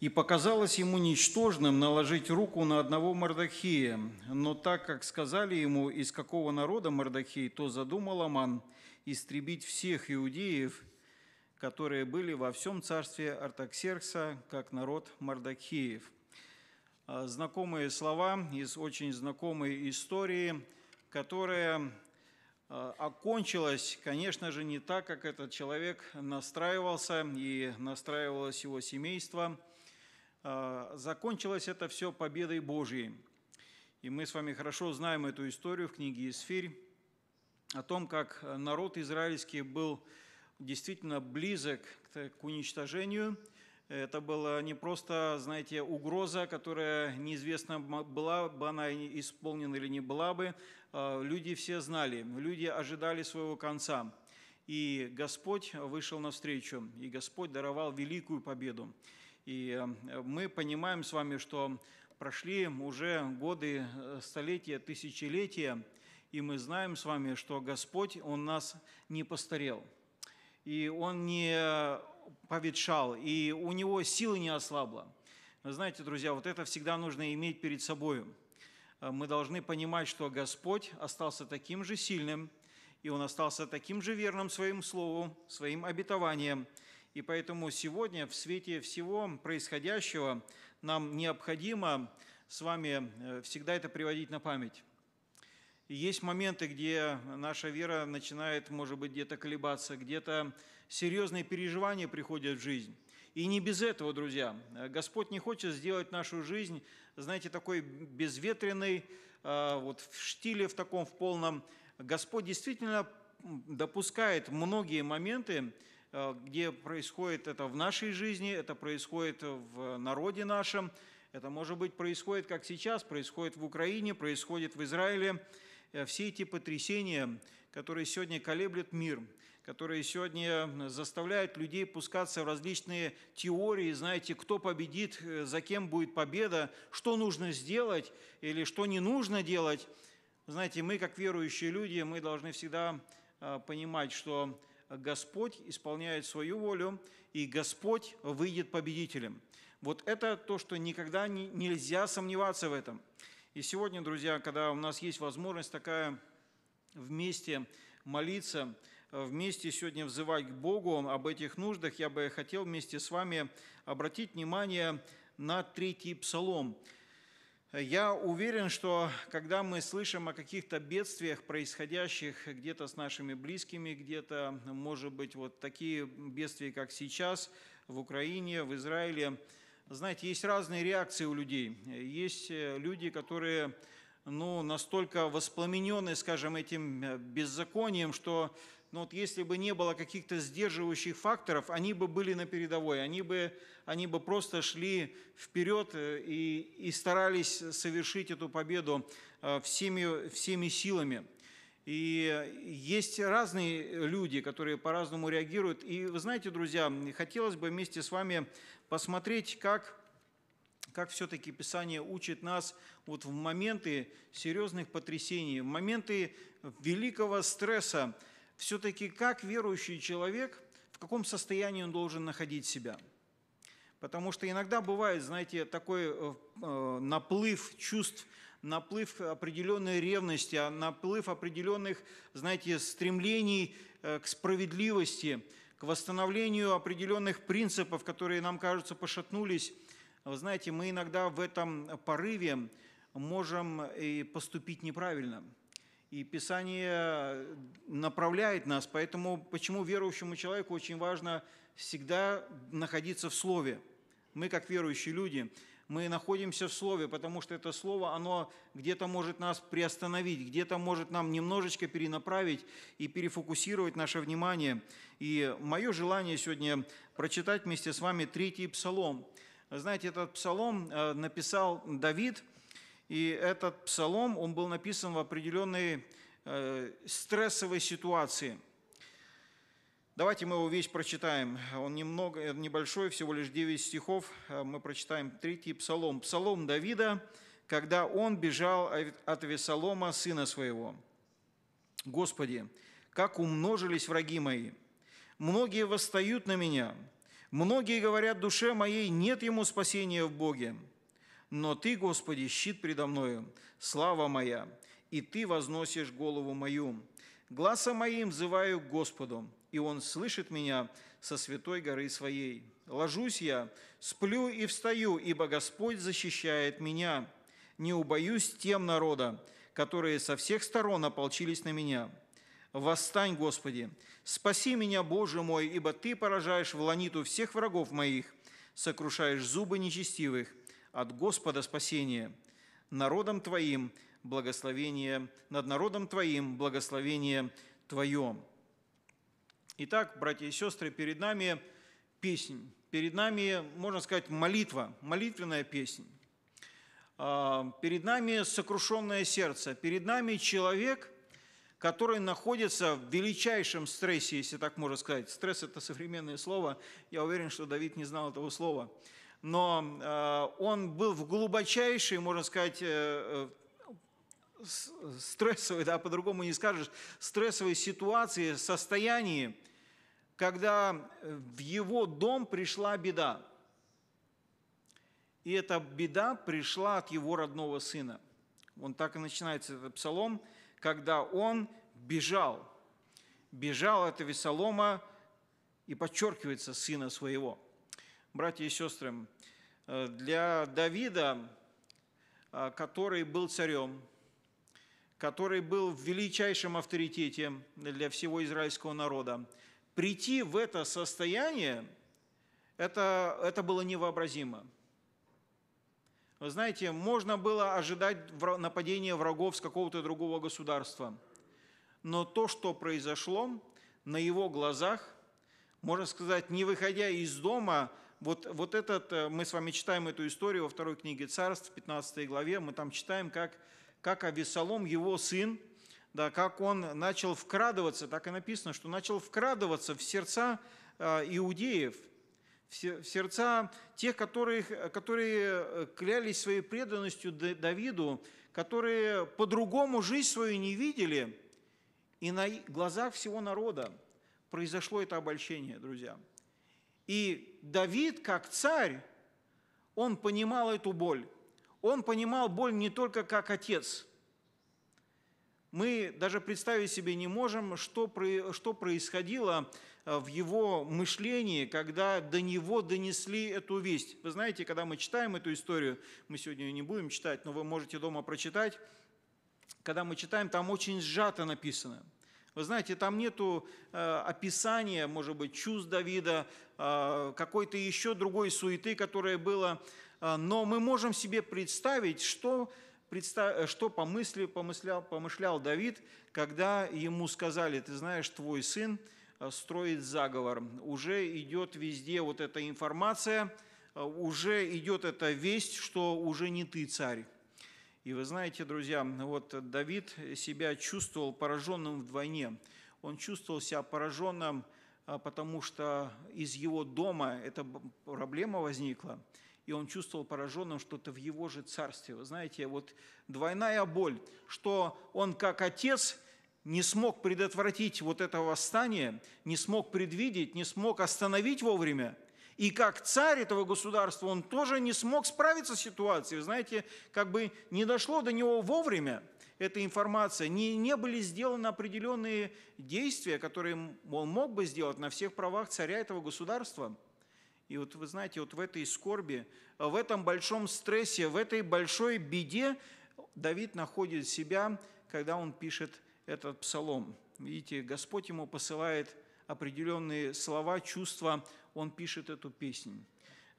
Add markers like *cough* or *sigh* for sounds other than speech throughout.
И показалось ему ничтожным наложить руку на одного Мордахея. Но так как сказали ему, из какого народа Мордахей, то задумал Аман истребить всех иудеев, которые были во всем царстве Артаксеркса, как народ Мордахеев. А, знакомые слова из очень знакомой истории, которая а, окончилась, конечно же, не так, как этот человек настраивался и настраивалось его семейство – а, закончилось это все победой Божьей. И мы с вами хорошо знаем эту историю в книге «Исфирь», о том, как народ израильский был действительно близок к уничтожению. Это была не просто, знаете, угроза, которая неизвестно была бы она исполнена или не была бы. А, люди все знали, люди ожидали своего конца. И Господь вышел навстречу, и Господь даровал великую победу. И э, мы понимаем с вами, что прошли уже годы, э, столетия, тысячелетия, и мы знаем с вами, что Господь, Он нас не постарел, и Он не поветшал, и у Него силы не ослабла. Вы знаете, друзья, вот это всегда нужно иметь перед собой. Э, мы должны понимать, что Господь остался таким же сильным, и Он остался таким же верным своим слову, своим обетованием – и поэтому сегодня в свете всего происходящего нам необходимо с вами э, всегда это приводить на память. И есть моменты, где наша вера начинает, может быть, где-то колебаться, где-то серьезные переживания приходят в жизнь. И не без этого, друзья. Э, Господь не хочет сделать нашу жизнь, знаете, такой безветренной, а, вот в штиле в таком, в полном. Господь действительно допускает многие моменты, Э, где происходит это в нашей жизни, это происходит в народе нашем, это, может быть, происходит, как сейчас, происходит в Украине, происходит в Израиле. Э, все эти потрясения, которые сегодня колеблют мир, которые сегодня э, заставляют людей пускаться в различные теории, знаете, кто победит, за кем будет победа, что нужно сделать или что не нужно делать. Знаете, мы, как верующие люди, мы должны всегда понимать, что Господь исполняет свою волю, и Господь выйдет победителем. Вот это то, что никогда не, нельзя сомневаться в этом. И сегодня, друзья, когда у нас есть возможность такая вместе молиться, вместе сегодня взывать к Богу об этих нуждах, я бы хотел вместе с вами обратить внимание на третий псалом – я уверен, что когда мы слышим о каких-то бедствиях, происходящих где-то с нашими близкими, где-то, может быть, вот такие бедствия, как сейчас в Украине, в Израиле, знаете, есть разные реакции у людей. Есть э, люди, которые ну, настолько воспламенены, скажем, этим э, беззаконием, что но вот если бы не было каких-то сдерживающих факторов, они бы были на передовой, они бы, они бы просто шли вперед э, и, и старались совершить эту победу э, всеми, всеми силами. И есть разные люди, которые по-разному реагируют. И вы знаете, друзья, хотелось бы вместе с вами посмотреть, как как все-таки Писание учит нас вот в моменты серьезных потрясений, в моменты великого стресса, все-таки как верующий человек, в каком состоянии он должен находить себя. Потому что иногда бывает, знаете, такой э, э, наплыв чувств, наплыв определенной ревности, а наплыв определенных, знаете, стремлений э, к справедливости, к восстановлению определенных принципов, которые нам, кажутся пошатнулись. Вы знаете, мы иногда в этом порыве можем и поступить неправильно – и Писание э, направляет нас, поэтому почему верующему человеку очень важно всегда находиться в Слове. Мы, как верующие люди, мы находимся в Слове, потому что это Слово, оно где-то может нас приостановить, где-то может нам немножечко перенаправить и перефокусировать наше внимание. И мое желание сегодня прочитать вместе с вами третий псалом. Знаете, этот псалом э, написал Давид – и этот псалом, он был написан в определенной э, стрессовой ситуации. Давайте мы его весь прочитаем. Он немного, э, небольшой, всего лишь 9 стихов. Э, мы прочитаем третий псалом. Псалом Давида, когда он бежал от Весолома, сына своего. «Господи, как умножились враги мои! Многие восстают на меня, многие говорят душе моей, нет ему спасения в Боге. Но Ты, Господи, щит предо мною, слава моя, и Ты возносишь голову мою. Глазом моим взываю к Господу, и Он слышит меня со святой горы своей. Ложусь я, сплю и встаю, ибо Господь защищает меня. Не убоюсь тем народа, которые со всех сторон ополчились на меня. Восстань, Господи! Спаси меня, Боже мой, ибо Ты поражаешь в ланиту всех врагов моих, сокрушаешь зубы нечестивых, от Господа спасение. Народом Твоим благословение, над народом Твоим благословение Твое». Итак, братья и сестры, перед нами песнь, перед нами, можно сказать, молитва, молитвенная песнь. А, перед нами сокрушенное сердце, перед нами человек, который находится в величайшем стрессе, если так можно сказать. Стресс – это современное слово. Я уверен, что Давид не знал этого слова – но э, он был в глубочайшей, можно сказать, э, э, стрессовой, да, по-другому не скажешь, стрессовой ситуации, состоянии, когда в его дом пришла беда. И эта беда пришла от его родного сына. Он так и начинается этот псалом, когда он бежал. Бежал от Весолома и подчеркивается сына своего – братья и сестры, э, для Давида, э, который был царем, который был в величайшем авторитете для всего израильского народа, прийти в это состояние, это, это было невообразимо. Вы знаете, можно было ожидать нападения врагов с какого-то другого государства. Но то, что произошло на его глазах, можно сказать, не выходя из дома, вот, вот этот, э, мы с вами читаем эту историю во второй книге царств, в 15 главе, мы там читаем, как, как Авесолом, его сын, да, как он начал вкрадываться, так и написано, что начал вкрадываться в сердца э, иудеев, в сердца тех, которые которые э, клялись своей преданностью Давиду, которые по-другому жизнь свою не видели, и на глазах всего народа произошло это обольщение, друзья. И Давид, как царь, он понимал эту боль. Он понимал боль не только как отец. Мы даже представить себе не можем, что, происходило э, в его мышлении, когда до него донесли эту весть. Вы знаете, когда мы читаем эту историю, мы сегодня ее не будем читать, но вы можете дома прочитать, когда мы читаем, там очень сжато написано – вы знаете, там нету э, описания, может быть, чувств Давида, э, какой-то еще другой суеты, которая была, э, но мы можем себе представить, что э, что помысли, помыслял, помышлял Давид, когда ему сказали, ты знаешь, твой сын э, строит заговор. Уже идет везде вот эта информация, э, уже идет эта весть, что уже не ты царь. И вы знаете, друзья, вот Давид себя чувствовал пораженным вдвойне. Он чувствовал себя пораженным, а, потому что из его дома эта проблема возникла и он чувствовал пораженным что-то в его же царстве. Вы знаете, вот двойная боль, что он как отец не смог предотвратить вот это восстание, не смог предвидеть, не смог остановить вовремя, и как царь этого государства он тоже не смог справиться с ситуацией. знаете, как бы не дошло до него вовремя эта информация, не, не были сделаны определенные действия, которые он мог бы сделать на всех правах царя этого государства. И вот вы знаете, вот в этой скорби, в этом большом стрессе, в этой большой беде Давид находит себя, когда он пишет этот псалом. Видите, Господь ему посылает определенные слова, чувства, он пишет эту песнь.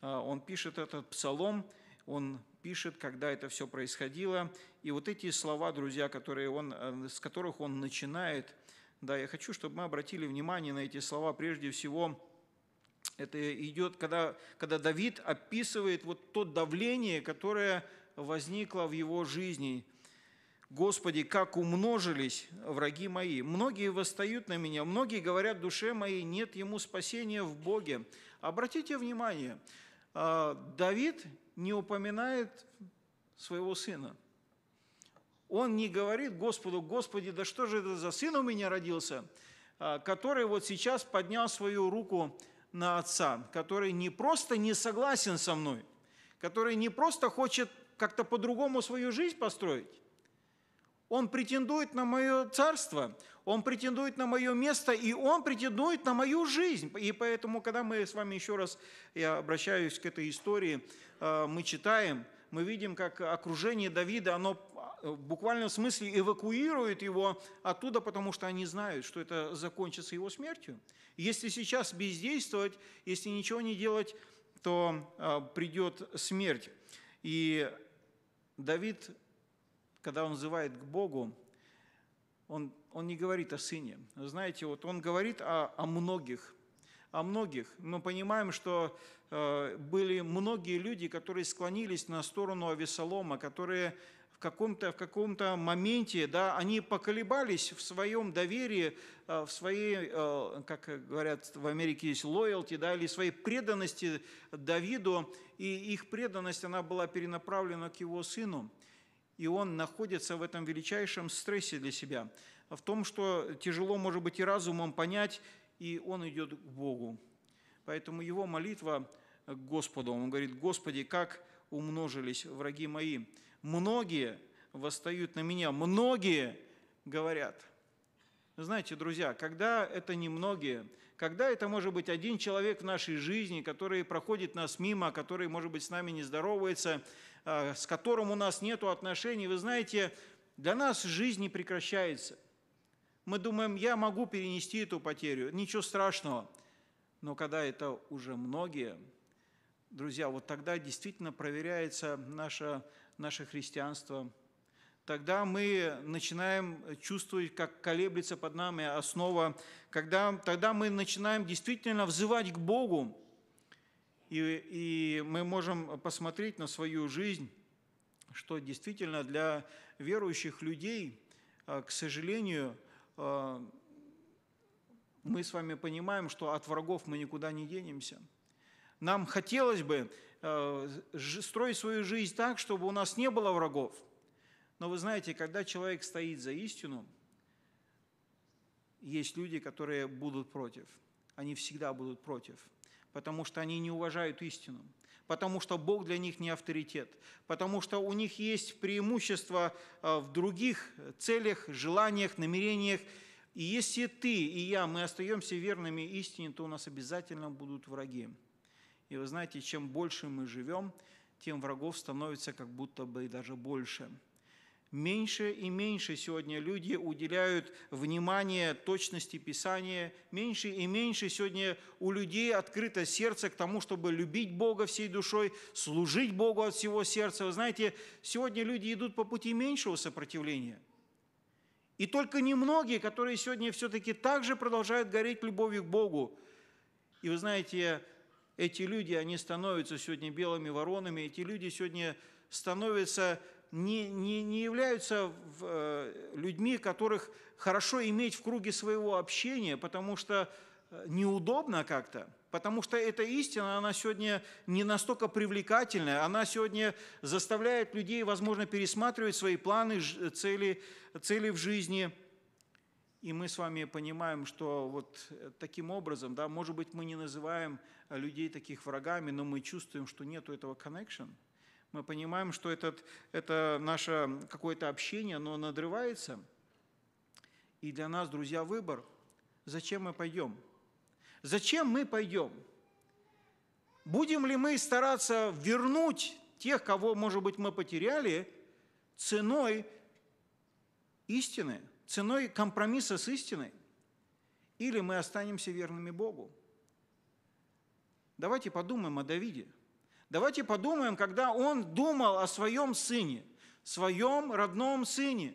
А, он пишет этот псалом, он пишет, когда это все происходило. И вот эти слова, друзья, которые он, э, с которых он начинает, да, я хочу, чтобы мы обратили внимание на эти слова. Прежде всего, это идет, когда, когда Давид описывает вот то давление, которое возникло в его жизни, Господи, как умножились враги мои. Многие восстают на меня, многие говорят душе моей, нет ему спасения в Боге. Обратите внимание, а, Давид не упоминает своего сына. Он не говорит Господу, Господи, да что же это за сын у меня родился, а, который вот сейчас поднял свою руку на отца, который не просто не согласен со мной, который не просто хочет как-то по-другому свою жизнь построить, он претендует на мое царство, он претендует на мое место, и он претендует на мою жизнь. И поэтому, когда мы с вами еще раз, я обращаюсь к этой истории, э, мы читаем, мы видим, как окружение Давида, оно э, в буквальном смысле эвакуирует его оттуда, потому что они знают, что это закончится его смертью. Если сейчас бездействовать, если ничего не делать, то э, придет смерть. И Давид когда он взывает к Богу, он, он не говорит о сыне. Знаете, вот он говорит о, о многих, о многих. Мы понимаем, что э, были многие люди, которые склонились на сторону Авесолома, которые в каком-то, в каком-то моменте, да, они поколебались в своем доверии, э, в своей, э, как говорят в Америке есть лоялти, да, или своей преданности Давиду, и их преданность, она была перенаправлена к его сыну и он находится в этом величайшем стрессе для себя, в том, что тяжело, может быть, и разумом понять, и он идет к Богу. Поэтому его молитва к Господу, он говорит, «Господи, как умножились враги мои! Многие восстают на меня, многие говорят». Знаете, друзья, когда это немногие, когда это может быть один человек в нашей жизни, который проходит нас мимо, который, может быть, с нами не здоровается, Э, с которым у нас нет отношений, вы знаете, для нас жизнь не прекращается. Мы думаем, я могу перенести эту потерю, ничего страшного. Но когда это уже многие, друзья, вот тогда действительно проверяется наше, наше христианство. Тогда мы начинаем чувствовать, как колеблется под нами основа. Когда, тогда мы начинаем действительно взывать к Богу, и, и мы можем посмотреть на свою жизнь, что действительно для верующих людей, а, к сожалению, а, мы с вами понимаем, что от врагов мы никуда не денемся. Нам хотелось бы а, строить свою жизнь так, чтобы у нас не было врагов. Но вы знаете, когда человек стоит за истину, есть люди, которые будут против. Они всегда будут против потому что они не уважают истину, потому что Бог для них не авторитет, потому что у них есть преимущество э, в других целях, желаниях, намерениях. И если ты и я, мы остаемся верными истине, то у нас обязательно будут враги. И вы знаете, чем больше мы живем, тем врагов становится как будто бы даже больше. Меньше и меньше сегодня люди уделяют внимание точности Писания, меньше и меньше сегодня у людей открыто сердце к тому, чтобы любить Бога всей душой, служить Богу от всего сердца. Вы знаете, сегодня люди идут по пути меньшего сопротивления. И только немногие, которые сегодня все-таки также продолжают гореть любовью к Богу. И вы знаете, эти люди, они становятся сегодня белыми воронами, эти люди сегодня становятся не, не, не являются э, людьми, которых хорошо иметь в круге своего общения, потому что э, неудобно как-то, потому что эта истина, она сегодня не настолько привлекательная, она сегодня заставляет людей, возможно, пересматривать свои планы, цели, цели в жизни. И мы с вами понимаем, что вот э, таким образом, да, может быть, мы не называем людей таких врагами, но мы чувствуем, что нету этого connection – мы понимаем, что этот, это наше какое-то общение, оно надрывается. И для нас, друзья, выбор, зачем мы пойдем. Зачем мы пойдем? Будем ли мы стараться вернуть тех, кого, может быть, мы потеряли, ценой истины, ценой компромисса с истиной? Или мы останемся верными Богу? Давайте подумаем о Давиде – Давайте подумаем, когда он думал о своем сыне, своем родном сыне.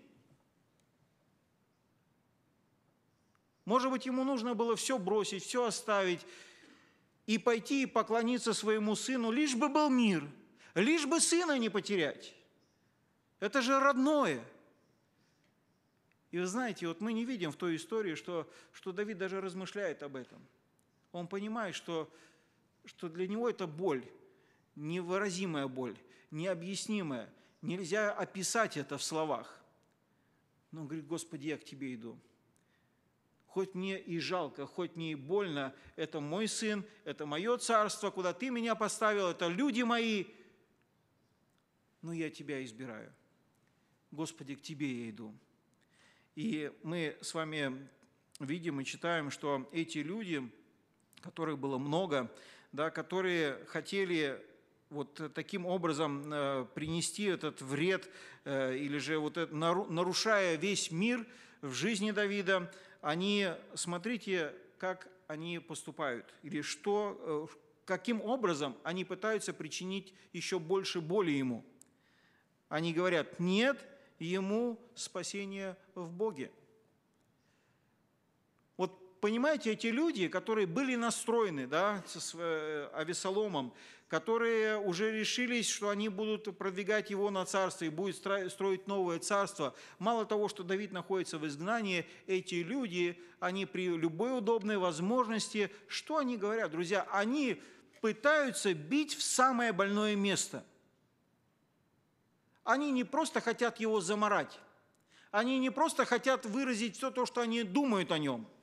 Может быть, ему нужно было все бросить, все оставить и пойти и поклониться своему сыну, лишь бы был мир, лишь бы сына не потерять. Это же родное. И вы знаете, вот мы не видим в той истории, что, что Давид даже размышляет об этом. Он понимает, что, что для него это боль, невыразимая боль, необъяснимая. Нельзя описать это в словах. Но он говорит, Господи, я к Тебе иду. Хоть мне и жалко, хоть мне и больно, это мой сын, это мое царство, куда Ты меня поставил, это люди мои, но я Тебя избираю. Господи, к Тебе я иду. И мы с вами видим и читаем, что эти люди, которых было много, да, которые хотели вот э, таким образом э, принести этот вред, э, или же вот это, нарушая весь мир в жизни Давида, они, смотрите, как они поступают, или что, каким образом они пытаются причинить еще больше боли ему. Они говорят, нет ему спасения в Боге понимаете, эти люди, которые были настроены да, с э, Авесоломом, которые уже решились, что они будут продвигать его на царство и будут строить новое царство. Мало того, что Давид находится в изгнании, эти люди, они при любой удобной возможности, что они говорят, друзья, они пытаются бить в самое больное место. Они не просто хотят его заморать, они не просто хотят выразить все то, что они думают о нем –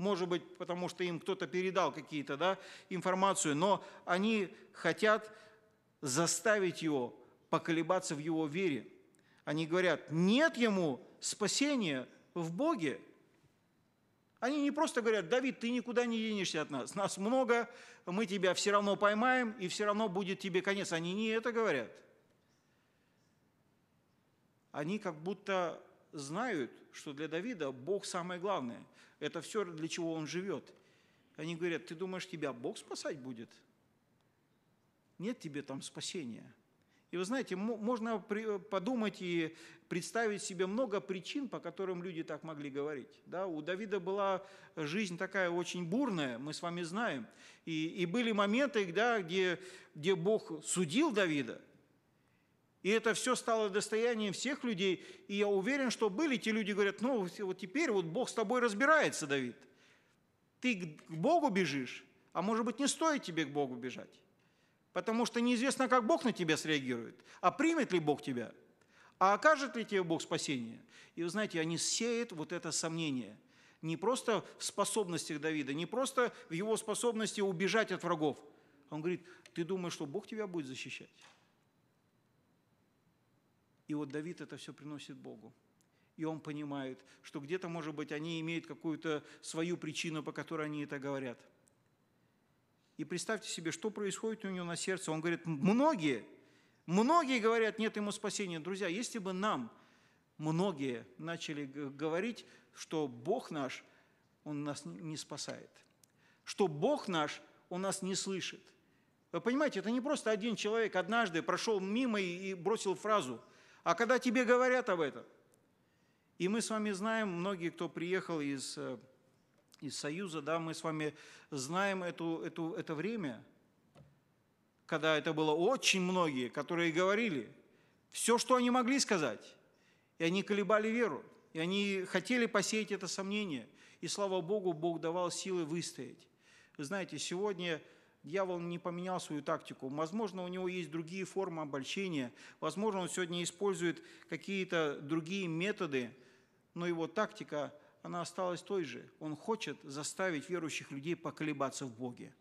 может быть, потому что им кто-то передал какие-то да, информацию, но они хотят заставить его поколебаться в его вере. Они говорят, нет ему спасения в Боге. Они не просто говорят, Давид, ты никуда не денешься от нас, нас много, мы тебя все равно поймаем, и все равно будет тебе конец. Они не это говорят. Они как будто знают, что для Давида Бог самое главное. Это все, для чего он живет. Они говорят, ты думаешь, тебя Бог спасать будет? Нет тебе там спасения. И вы знаете, можно подумать и представить себе много причин, по которым люди так могли говорить. Да, у Давида была жизнь такая очень бурная, мы с вами знаем. И, и были моменты, да, где, где Бог судил Давида – и это все стало достоянием всех людей. И я уверен, что были те люди, говорят, ну вот теперь вот Бог с тобой разбирается, Давид. Ты к Богу бежишь, а может быть не стоит тебе к Богу бежать. Потому что неизвестно, как Бог на тебя среагирует. А примет ли Бог тебя? А окажет ли тебе Бог спасение? И вы знаете, они сеют вот это сомнение. Не просто в способностях Давида, не просто в его способности убежать от врагов. Он говорит, ты думаешь, что Бог тебя будет защищать? И вот Давид это все приносит Богу. И он понимает, что где-то, может быть, они имеют какую-то свою причину, по которой они это говорят. И представьте себе, что происходит у него на сердце. Он говорит, многие, многие говорят, нет ему спасения. Друзья, если бы нам многие начали говорить, что Бог наш, Он нас не спасает, что Бог наш, Он нас не слышит. Вы понимаете, это не просто один человек однажды прошел мимо и бросил фразу – а когда тебе говорят об этом, и мы с вами знаем, многие, кто приехал из, э, из Союза, да, мы с вами знаем эту, эту, это время, когда это было очень многие, которые говорили все, что они могли сказать, и они колебали веру, и они хотели посеять это сомнение, и слава Богу, Бог давал силы выстоять. Вы знаете, сегодня Дьявол не поменял свою тактику. Возможно, у него есть другие формы обольщения. Возможно, он сегодня использует какие-то другие методы, но его тактика, она осталась той же. Он хочет заставить верующих людей поколебаться в Боге.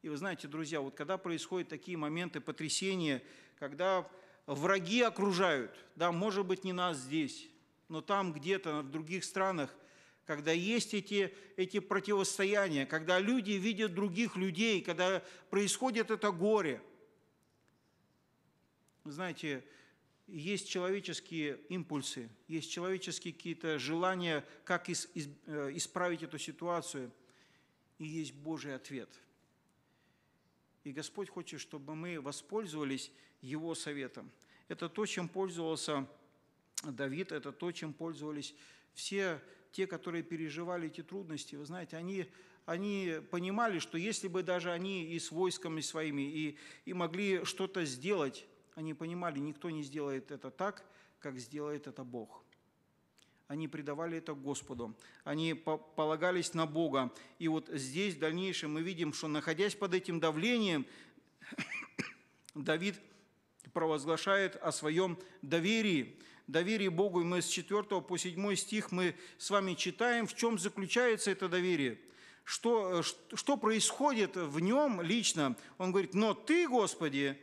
И вы знаете, друзья, вот когда происходят такие моменты потрясения, когда враги окружают, да, может быть, не нас здесь, но там где-то, в других странах – когда есть эти, эти противостояния, когда люди видят других людей, когда происходит это горе. знаете, есть человеческие импульсы, есть человеческие какие-то желания, как из, из, э, исправить эту ситуацию, и есть Божий ответ. И Господь хочет, чтобы мы воспользовались Его советом. Это то, чем пользовался Давид, это то, чем пользовались все те, которые переживали эти трудности, вы знаете, они, они понимали, что если бы даже они и с войсками своими, и, и могли что-то сделать, они понимали, никто не сделает это так, как сделает это Бог. Они предавали это Господу, они полагались на Бога. И вот здесь в дальнейшем мы видим, что находясь под этим давлением, *coughs* Давид провозглашает о своем доверии доверие Богу, и мы с 4 по 7 стих мы с вами читаем, в чем заключается это доверие, что, э, что происходит в нем лично. Он говорит, но ты, Господи,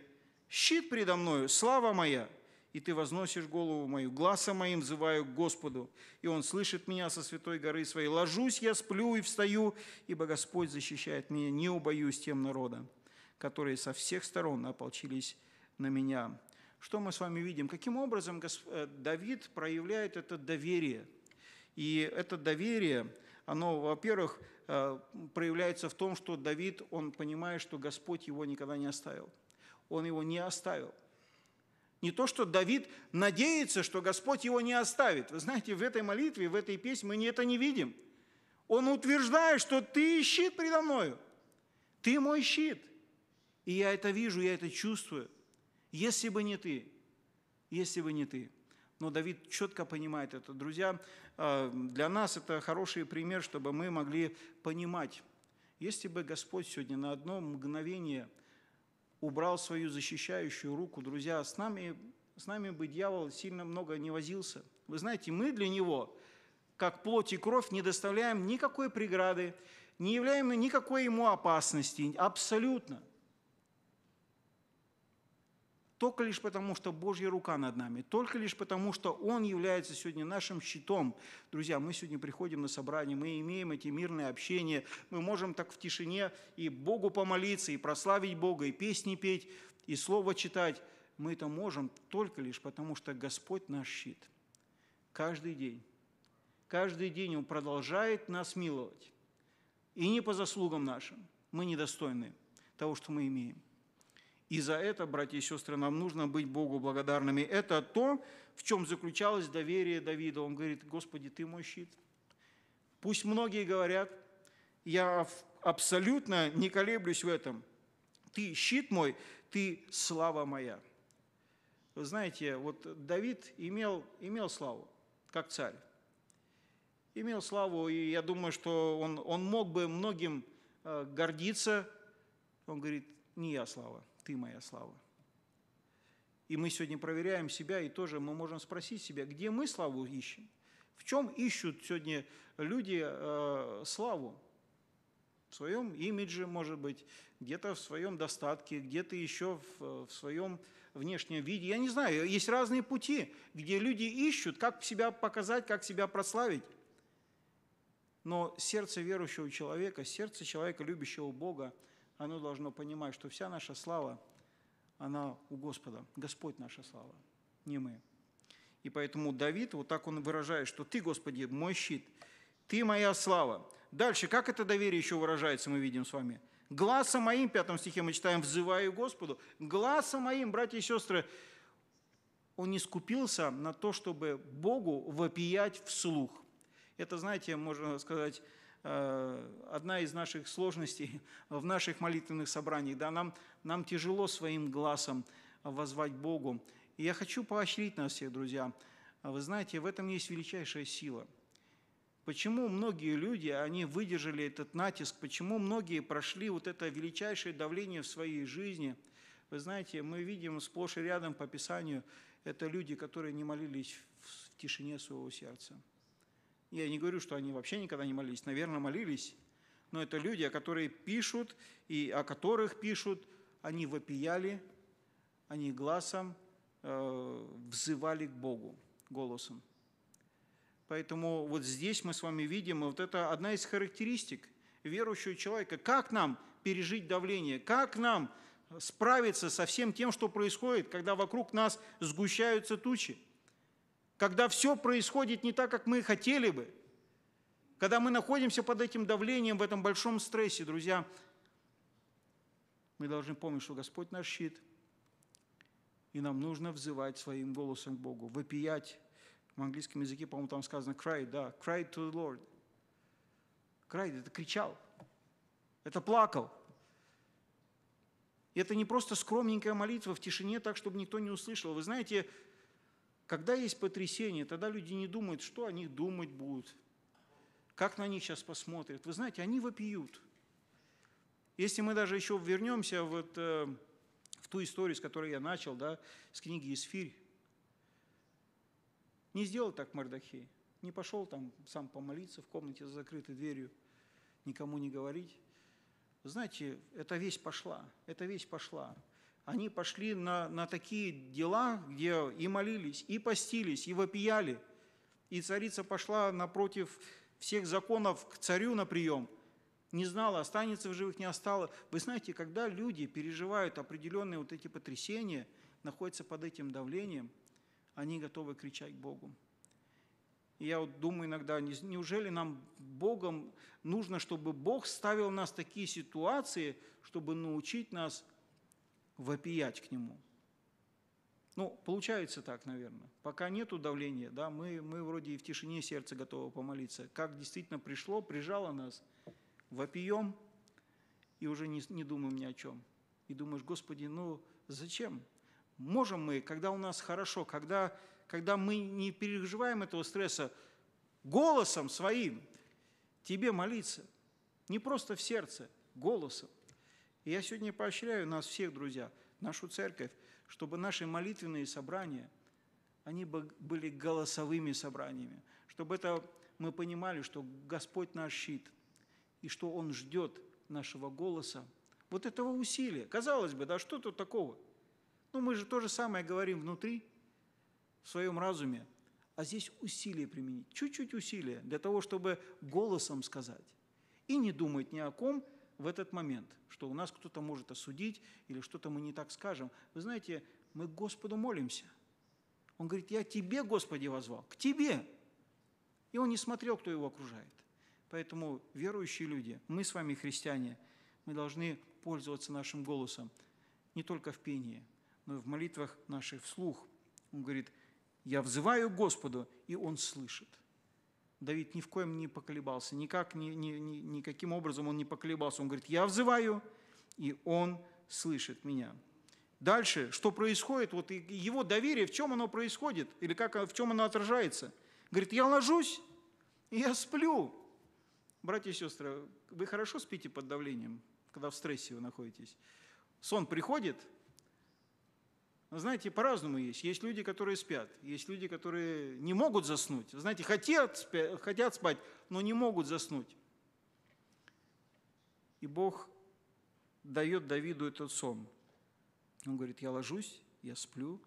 щит предо мною, слава моя, и ты возносишь голову мою, глазом моим взываю к Господу, и он слышит меня со святой горы своей. Ложусь я, сплю и встаю, ибо Господь защищает меня, не убоюсь тем народа, которые со всех сторон ополчились на меня что мы с вами видим? Каким образом э, Давид проявляет это доверие? И это доверие, оно, во-первых, э, проявляется в том, что Давид, он понимает, что Господь его никогда не оставил. Он его не оставил. Не то, что Давид надеется, что Господь его не оставит. Вы знаете, в этой молитве, в этой песне мы это не видим. Он утверждает, что ты щит предо мною, ты мой щит. И я это вижу, я это чувствую. Если бы не ты, если бы не ты. Но Давид четко понимает это. Друзья, э, для нас это хороший пример, чтобы мы могли понимать, если бы Господь сегодня на одно мгновение убрал свою защищающую руку, друзья, с нами, с нами бы дьявол сильно много не возился. Вы знаете, мы для него, как плоть и кровь, не доставляем никакой преграды, не являем никакой ему опасности, абсолютно – только лишь потому, что Божья рука над нами, только лишь потому, что Он является сегодня нашим щитом. Друзья, мы сегодня приходим на собрание, мы имеем эти мирные общения, мы можем так в тишине и Богу помолиться, и прославить Бога, и песни петь, и Слово читать. Мы это можем только лишь потому, что Господь наш щит. Каждый день, каждый день Он продолжает нас миловать. И не по заслугам нашим, мы недостойны того, что мы имеем и за это, братья и сестры, нам нужно быть Богу благодарными. Это то, в чем заключалось доверие Давида. Он говорит, Господи, Ты мой щит. Пусть многие говорят, я абсолютно не колеблюсь в этом. Ты щит мой, Ты слава моя. Вы знаете, вот Давид имел, имел славу, как царь. Имел славу, и я думаю, что он, он мог бы многим э, гордиться. Он говорит, не я слава, ты моя слава. И мы сегодня проверяем себя, и тоже мы можем спросить себя, где мы славу ищем? В чем ищут сегодня люди э, славу? В своем имидже, может быть, где-то в своем достатке, где-то еще в, в своем внешнем виде. Я не знаю, есть разные пути, где люди ищут, как себя показать, как себя прославить. Но сердце верующего человека, сердце человека, любящего Бога – оно должно понимать, что вся наша слава, она у Господа. Господь наша слава, не мы. И поэтому Давид, вот так он выражает, что «Ты, Господи, мой щит, Ты моя слава». Дальше, как это доверие еще выражается, мы видим с вами. «Глазом моим», в пятом стихе мы читаем, «взываю Господу». «Глазом моим», братья и сестры, он не скупился на то, чтобы Богу вопиять вслух. Это, знаете, можно сказать, Э, одна из наших сложностей *laughs* в наших молитвенных собраниях. Да, нам, нам тяжело своим глазом возвать Богу. И я хочу поощрить нас всех, друзья. Вы знаете, в этом есть величайшая сила. Почему многие люди, они выдержали этот натиск, почему многие прошли вот это величайшее давление в своей жизни. Вы знаете, мы видим сплошь и рядом по Писанию, это люди, которые не молились в тишине своего сердца. Я не говорю, что они вообще никогда не молились. Наверное, молились. Но это люди, которые пишут, и о которых пишут, они вопияли, они глазом э, взывали к Богу голосом. Поэтому вот здесь мы с вами видим, вот это одна из характеристик верующего человека. Как нам пережить давление? Как нам справиться со всем тем, что происходит, когда вокруг нас сгущаются тучи? когда все происходит не так, как мы хотели бы, когда мы находимся под этим давлением, в этом большом стрессе, друзья, мы должны помнить, что Господь наш щит, и нам нужно взывать своим голосом к Богу, вопиять. В английском языке, по-моему, там сказано cry, да, cry to the Lord. Cry – это кричал, это плакал. И это не просто скромненькая молитва в тишине, так, чтобы никто не услышал. Вы знаете, когда есть потрясение, тогда люди не думают, что о них думать будут, как на них сейчас посмотрят. Вы знаете, они вопиют. Если мы даже еще вернемся в, это, в ту историю, с которой я начал, да, с книги «Исфирь», не сделал так Мардахей, не пошел там сам помолиться в комнате за закрытой дверью, никому не говорить. Знаете, эта весть пошла, эта весть пошла они пошли на, на такие дела, где и молились, и постились, и вопияли. И царица пошла напротив всех законов к царю на прием. Не знала, останется в живых, не осталось. Вы знаете, когда люди переживают определенные вот эти потрясения, находятся под этим давлением, они готовы кричать Богу. И я вот думаю иногда, неужели нам Богом нужно, чтобы Бог ставил нас в такие ситуации, чтобы научить нас вопиять к Нему. Ну, получается так, наверное. Пока нету давления, да, мы, мы вроде и в тишине сердца готовы помолиться. Как действительно пришло, прижало нас, вопием и уже не, не думаем ни о чем. И думаешь, Господи, ну зачем? Можем мы, когда у нас хорошо, когда, когда мы не переживаем этого стресса, голосом своим тебе молиться. Не просто в сердце, голосом. И я сегодня поощряю нас всех, друзья, нашу церковь, чтобы наши молитвенные собрания, они были голосовыми собраниями, чтобы это мы понимали, что Господь наш щит, и что Он ждет нашего голоса, вот этого усилия. Казалось бы, да что тут такого? Ну, мы же то же самое говорим внутри, в своем разуме, а здесь усилие применить, чуть-чуть усилия для того, чтобы голосом сказать. И не думать ни о ком, в этот момент, что у нас кто-то может осудить или что-то мы не так скажем. Вы знаете, мы Господу молимся. Он говорит, я тебе, Господи, возвал, к тебе. И он не смотрел, кто его окружает. Поэтому, верующие люди, мы с вами, христиане, мы должны пользоваться нашим голосом не только в пении, но и в молитвах наших вслух. Он говорит, я взываю Господу, и Он слышит. Давид ни в коем не поколебался, никак, ни, ни, ни, никаким образом он не поколебался. Он говорит, я взываю, и он слышит меня. Дальше, что происходит, вот его доверие, в чем оно происходит, или как, в чем оно отражается. Говорит, я ложусь, и я сплю. Братья и сестры, вы хорошо спите под давлением, когда в стрессе вы находитесь? Сон приходит, но знаете, по-разному есть. Есть люди, которые спят, есть люди, которые не могут заснуть. Знаете, хотят, спя, хотят спать, но не могут заснуть. И Бог дает Давиду этот сон. Он говорит, я ложусь, я сплю,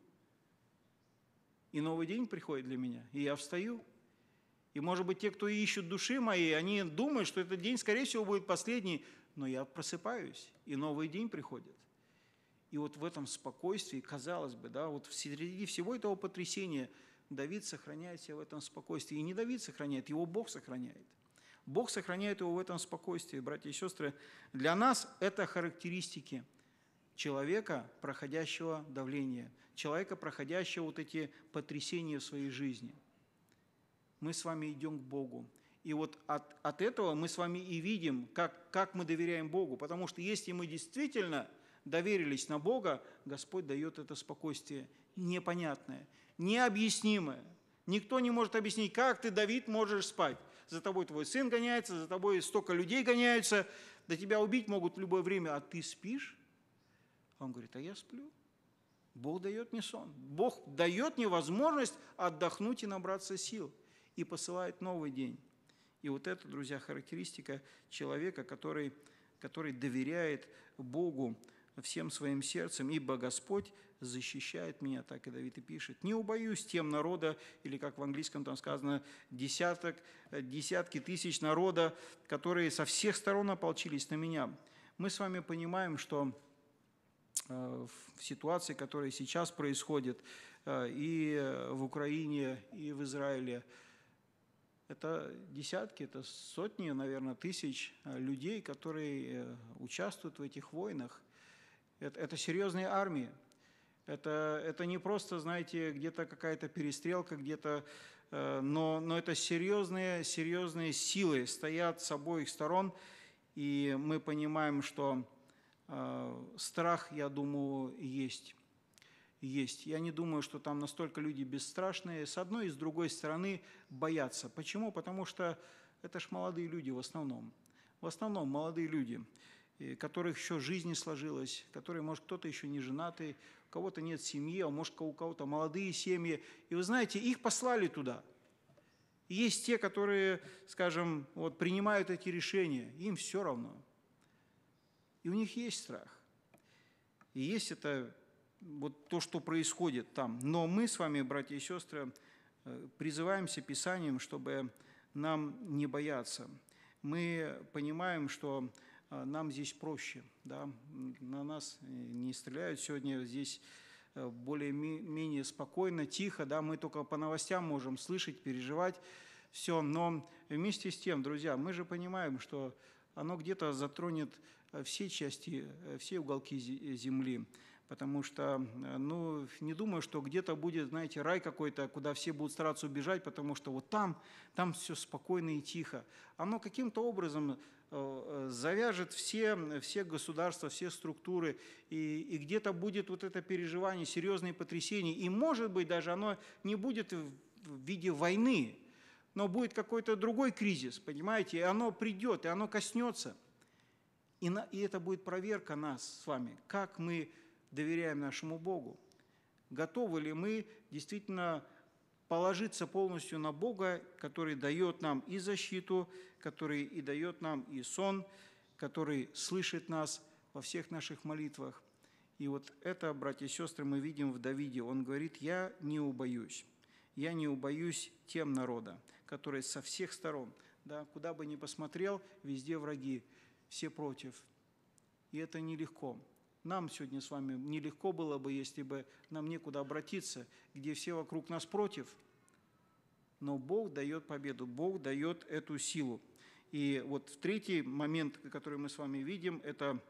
и новый день приходит для меня, и я встаю. И, может быть, те, кто ищут души моей, они думают, что этот день, скорее всего, будет последний, но я просыпаюсь, и новый день приходит. И вот в этом спокойствии, казалось бы, да, вот среди всего этого потрясения Давид сохраняет себя в этом спокойствии. И не Давид сохраняет, его Бог сохраняет. Бог сохраняет его в этом спокойствии, братья и сестры. Для нас это характеристики человека, проходящего давление, человека, проходящего вот эти потрясения в своей жизни. Мы с вами идем к Богу. И вот от, от этого мы с вами и видим, как, как мы доверяем Богу. Потому что если мы действительно доверились на Бога, Господь дает это спокойствие непонятное, необъяснимое. Никто не может объяснить, как ты, Давид, можешь спать. За тобой твой сын гоняется, за тобой столько людей гоняются, да тебя убить могут в любое время, а ты спишь? Он говорит, а я сплю. Бог дает мне сон. Бог дает мне возможность отдохнуть и набраться сил. И посылает новый день. И вот это, друзья, характеристика человека, который, который доверяет Богу всем своим сердцем, ибо Господь защищает меня, так и Давид и пишет. Не убоюсь тем народа, или как в английском там сказано, десяток, десятки тысяч народа, которые со всех сторон ополчились на меня. Мы с вами понимаем, что э, в ситуации, которая сейчас происходит э, и в Украине, и в Израиле, это десятки, это сотни, наверное, тысяч э, людей, которые участвуют в этих войнах. Это, это серьезные армии. Это, это не просто, знаете, где-то какая-то перестрелка, где-то, э, но, но это серьезные, серьезные силы стоят с обоих сторон, и мы понимаем, что э, страх, я думаю, есть. Есть. Я не думаю, что там настолько люди бесстрашные. С одной и с другой стороны боятся. Почему? Потому что это ж молодые люди в основном. В основном молодые люди. Э, которых еще жизнь не сложилась, которые, может, кто-то еще не женатый, у кого-то нет семьи, а может, у кого-то молодые семьи. И вы знаете, их послали туда. И есть те, которые, скажем, вот, принимают эти решения, им все равно. И у них есть страх. И есть это вот то, что происходит там. Но мы с вами, братья и сестры, э, призываемся Писанием, чтобы нам не бояться. Мы понимаем, что а, нам здесь проще. Да? На нас э, не стреляют сегодня, здесь э, более-менее спокойно, тихо, да, мы только по новостям можем слышать, переживать все. Но вместе с тем, друзья, мы же понимаем, что оно где-то затронет э, все части, все уголки земли. Потому что, ну, не думаю, что где-то будет, знаете, рай какой-то, куда все будут стараться убежать, потому что вот там, там все спокойно и тихо. Оно каким-то образом Э, завяжет все, все государства, все структуры, и, и где-то будет вот это переживание, серьезные потрясения, и, может быть, даже оно не будет в виде войны, но будет какой-то другой кризис, понимаете, и оно придет, и оно коснется. И, на, и это будет проверка нас с вами, как мы доверяем нашему Богу, готовы ли мы действительно положиться полностью на Бога, который дает нам и защиту, который и дает нам и сон, который слышит нас во всех наших молитвах. И вот это, братья и сестры, мы видим в Давиде. Он говорит, я не убоюсь. Я не убоюсь тем народа, который со всех сторон, да, куда бы ни посмотрел, везде враги, все против. И это нелегко. Нам сегодня с вами нелегко было бы, если бы нам некуда обратиться, где все вокруг нас против. Но Бог дает победу, Бог дает эту силу. И вот в третий момент, который мы с вами видим, это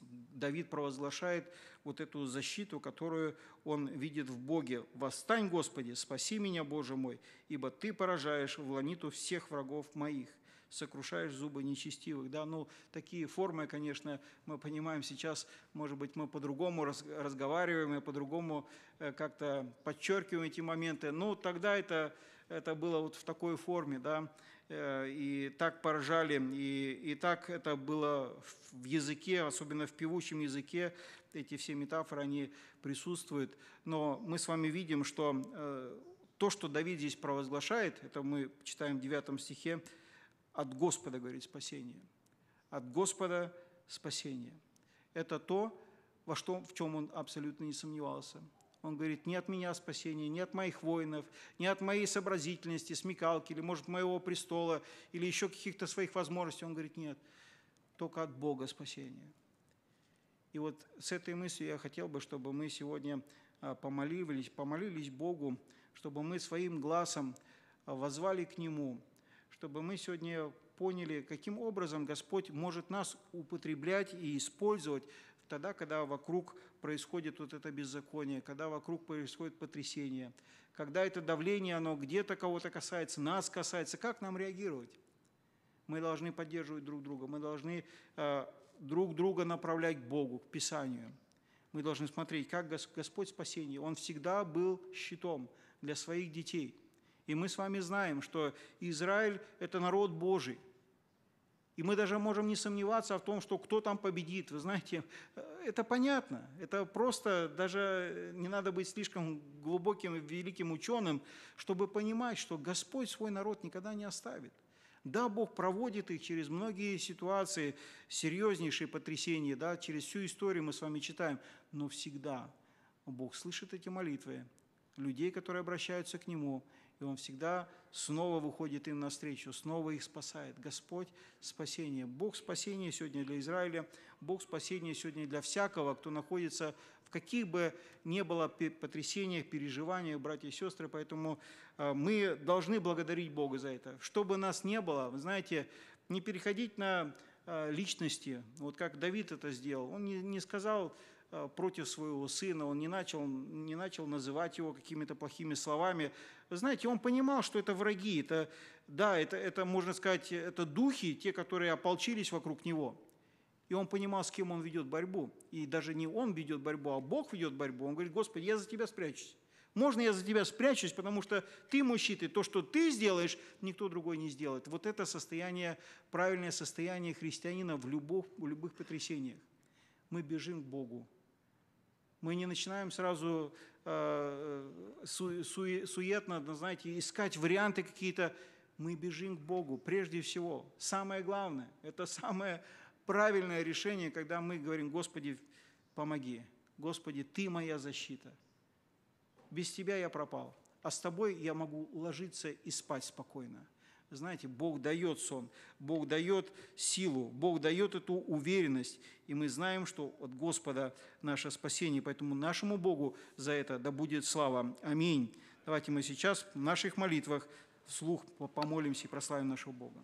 Давид провозглашает вот эту защиту, которую он видит в Боге. «Восстань, Господи, спаси меня, Боже мой, ибо Ты поражаешь в ланиту всех врагов моих» сокрушаешь зубы нечестивых. Да, ну, такие формы, конечно, мы понимаем сейчас, может быть, мы по-другому разговариваем и по-другому э, как-то подчеркиваем эти моменты. Но ну, тогда это, это было вот в такой форме, да, э, и так поражали, и, и так это было в языке, особенно в певучем языке, эти все метафоры, они присутствуют. Но мы с вами видим, что э, то, что Давид здесь провозглашает, это мы читаем в 9 стихе, от Господа, говорит, спасение. От Господа спасение. Это то, во что, в чем он абсолютно не сомневался. Он говорит, не от меня спасение, не от моих воинов, не от моей сообразительности, смекалки, или, может, моего престола, или еще каких-то своих возможностей. Он говорит, нет, только от Бога спасение. И вот с этой мыслью я хотел бы, чтобы мы сегодня а, помолились, помолились Богу, чтобы мы своим глазом а, возвали к Нему, чтобы мы сегодня поняли, каким образом Господь может нас употреблять и использовать тогда, когда вокруг происходит вот это беззаконие, когда вокруг происходит потрясение, когда это давление, оно где-то кого-то касается, нас касается, как нам реагировать? Мы должны поддерживать друг друга, мы должны э, друг друга направлять к Богу, к Писанию. Мы должны смотреть, как Господь спасение, Он всегда был щитом для своих детей – и мы с вами знаем, что Израиль – это народ Божий. И мы даже можем не сомневаться в том, что кто там победит. Вы знаете, э, это понятно. Это просто даже не надо быть слишком глубоким и великим ученым, чтобы понимать, что Господь свой народ никогда не оставит. Да, Бог проводит их через многие ситуации, серьезнейшие потрясения, да, через всю историю мы с вами читаем, но всегда Бог слышит эти молитвы людей, которые обращаются к Нему, и Он всегда снова выходит им навстречу, снова их спасает. Господь спасение. Бог спасения сегодня для Израиля, Бог спасения сегодня для всякого, кто находится в каких бы ни было потрясениях, переживаниях, братья и сестры. Поэтому э, мы должны благодарить Бога за это. Что бы нас не было, вы знаете, не переходить на э, личности, вот как Давид это сделал. Он не сказал Э, против своего сына, он не начал, не начал называть его какими-то плохими словами. Вы знаете, он понимал, что это враги, это, да, это, это, можно сказать, это духи, те, которые ополчились вокруг него. И он понимал, с кем он ведет борьбу. И даже не он ведет борьбу, а Бог ведет борьбу. Он говорит, Господи, я за тебя спрячусь. Можно я за тебя спрячусь, потому что ты мой и то, что ты сделаешь, никто другой не сделает. Вот это состояние, правильное состояние христианина в, любых в любых потрясениях. Мы бежим к Богу, мы не начинаем сразу э, су, су, суетно, ну, знаете, искать варианты какие-то. Мы бежим к Богу прежде всего. Самое главное, это самое правильное решение, когда мы говорим, Господи, помоги. Господи, Ты моя защита. Без Тебя я пропал, а с Тобой я могу ложиться и спать спокойно. Знаете, Бог дает сон, Бог дает силу, Бог дает эту уверенность. И мы знаем, что от Господа наше спасение. Поэтому нашему Богу за это да будет слава. Аминь. Давайте мы сейчас в наших молитвах вслух помолимся и прославим нашего Бога.